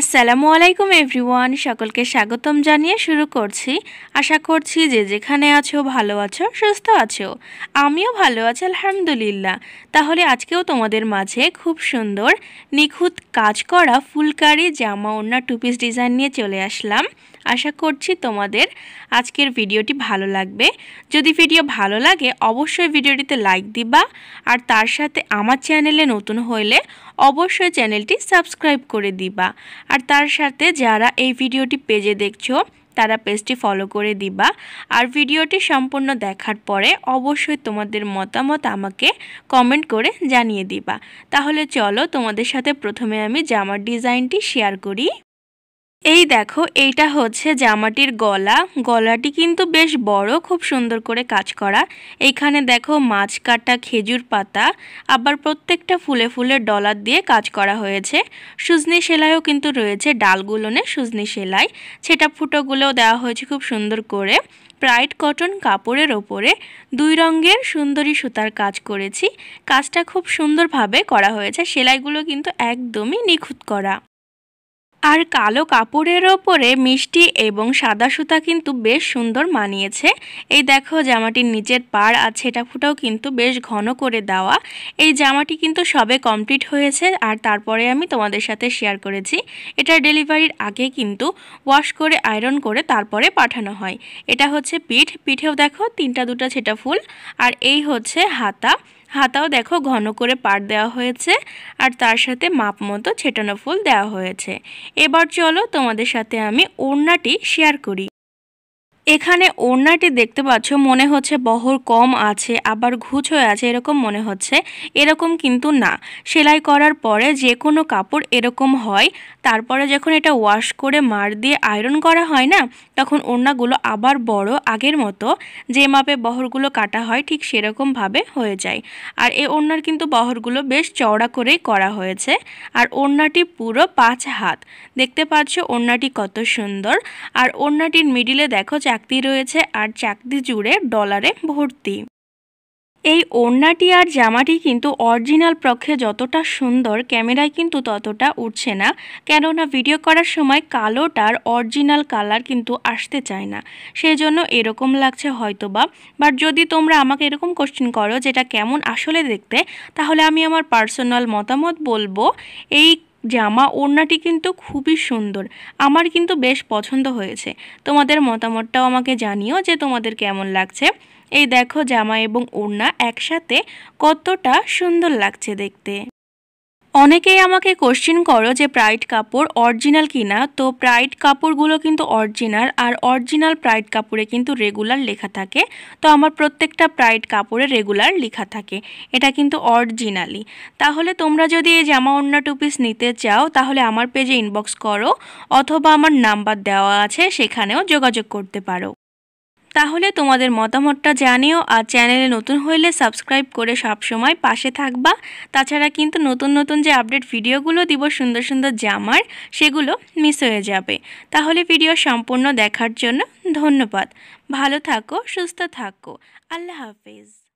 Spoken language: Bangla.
আসসালামু আলাইকুম এভরিওয়ান সকলকে স্বাগতম জানিয়ে শুরু করছি আশা করছি যে যেখানে আছো ভালো আছো সুস্থ আছো আমিও ভালো আছি আলহামদুলিল্লাহ তাহলে আজকেও তোমাদের মাঝে খুব সুন্দর নিখুঁত কাজ করা ফুলকারি জামা ওড়না টু পিস ডিজাইন নিয়ে চলে আসলাম আশা করছি তোমাদের আজকের ভিডিওটি ভালো লাগবে যদি ভিডিও ভালো লাগে অবশ্যই ভিডিওটিতে লাইক দিবা আর তার সাথে আমার চ্যানেলে নতুন হইলে অবশ্যই চ্যানেলটি সাবস্ক্রাইব করে দিবা আর তার সাথে যারা এই ভিডিওটি পেজে দেখছো তারা পেজটি ফলো করে দিবা আর ভিডিওটি সম্পূর্ণ দেখার পরে অবশ্যই তোমাদের মতামত আমাকে কমেন্ট করে জানিয়ে দিবা তাহলে চলো তোমাদের সাথে প্রথমে আমি জামার ডিজাইনটি শেয়ার করি এই দেখো এইটা হচ্ছে জামাটির গলা গলাটি কিন্তু বেশ বড় খুব সুন্দর করে কাজ করা এখানে দেখো মাছ কাটা খেজুর পাতা আবার প্রত্যেকটা ফুলে ফুলে ডলার দিয়ে কাজ করা হয়েছে সুজনি সেলাইও কিন্তু রয়েছে ডালগুলোনে সুজনি সেলাই সেটা ফুটোগুলোও দেওয়া হয়েছে খুব সুন্দর করে প্রাইড কটন কাপড়ের ওপরে দুই রঙের সুন্দরী সুতার কাজ করেছি কাজটা খুব সুন্দরভাবে করা হয়েছে সেলাইগুলো কিন্তু একদমই নিখুঁত করা আর কালো কাপড়ের ওপরে মিষ্টি এবং সাদা সুতা কিন্তু বেশ সুন্দর মানিয়েছে এই দেখো জামাটির নিচের পাড় আর ছেটা ফুটাও কিন্তু বেশ ঘন করে দেওয়া এই জামাটি কিন্তু সবে কমপ্লিট হয়েছে আর তারপরে আমি তোমাদের সাথে শেয়ার করেছি এটা ডেলিভারির আগে কিন্তু ওয়াশ করে আয়রন করে তারপরে পাঠানো হয় এটা হচ্ছে পিঠ পিঠেও দেখো তিনটা দুটা ছেটা ফুল আর এই হচ্ছে হাতা হাতাও দেখো ঘন করে পাট দেওয়া হয়েছে আর তার সাথে মাপ মতো ছেটানো ফুল দেওয়া হয়েছে এবার চলো তোমাদের সাথে আমি ওড়নাটি শেয়ার করি এখানে ওড়নাটি দেখতে পাচ্ছ মনে হচ্ছে বহর কম আছে আবার ঘুচ হয়ে আছে এরকম মনে হচ্ছে এরকম কিন্তু না সেলাই করার পরে যে কোনো কাপড় এরকম হয় তারপরে যখন এটা ওয়াশ করে মার দিয়ে আয়রন করা হয় না তখন ওড়নাগুলো আবার বড় আগের মতো যে মাপে বহরগুলো কাটা হয় ঠিক সেরকমভাবে হয়ে যায় আর এই ওড়নার কিন্তু বহরগুলো বেশ চওড়া করেই করা হয়েছে আর ওড়নাটি পুরো পাঁচ হাত দেখতে পাচ্ছ ওড়নাটি কত সুন্দর আর ওড়নাটির মিডিলে দেখো চাকতি রয়েছে আর চাকতি জুড়ে ডলারে ভর্তি এই ওড়নাটি আর জামাটি কিন্তু অরিজিনাল পক্ষে যতটা সুন্দর ক্যামেরায় কিন্তু ততটা উঠছে না কেননা ভিডিও করার সময় কালোটার অরিজিনাল কালার কিন্তু আসতে চায় না সেই জন্য এরকম লাগছে হয়তোবা বাট যদি তোমরা আমাকে এরকম কোশ্চেন করো যেটা কেমন আসলে দেখতে তাহলে আমি আমার পার্সোনাল মতামত বলবো এই জামা ওড়নাটি কিন্তু খুবই সুন্দর আমার কিন্তু বেশ পছন্দ হয়েছে তোমাদের মতামতটাও আমাকে জানিও যে তোমাদের কেমন লাগছে এই দেখো জামা এবং ওড়না একসাথে কতটা সুন্দর লাগছে দেখতে অনেকেই আমাকে কোশ্চিন করো যে প্রাইড কাপড় অরিজিনাল কিনা তো প্রাইড কাপড়গুলো কিন্তু অরিজিনাল আর অরিজিনাল প্রাইড কাপড়ে কিন্তু রেগুলার লেখা থাকে তো আমার প্রত্যেকটা প্রাইড কাপড়ে রেগুলার লেখা থাকে এটা কিন্তু অরিজিনালি তাহলে তোমরা যদি এই জামা অন্য টু পিস নিতে চাও তাহলে আমার পেজে ইনবক্স করো অথবা আমার নাম্বার দেওয়া আছে সেখানেও যোগাযোগ করতে পারো তাহলে তোমাদের মতামতটা জানিও আর চ্যানেলে নতুন হইলে সাবস্ক্রাইব করে সবসময় পাশে থাকবা তাছাড়া কিন্তু নতুন নতুন যে আপডেট ভিডিওগুলো দিব সুন্দর সুন্দর জামার সেগুলো মিস হয়ে যাবে তাহলে ভিডিও সম্পূর্ণ দেখার জন্য ধন্যবাদ ভালো থাকো সুস্থ থাকো আল্লাহ হাফিজ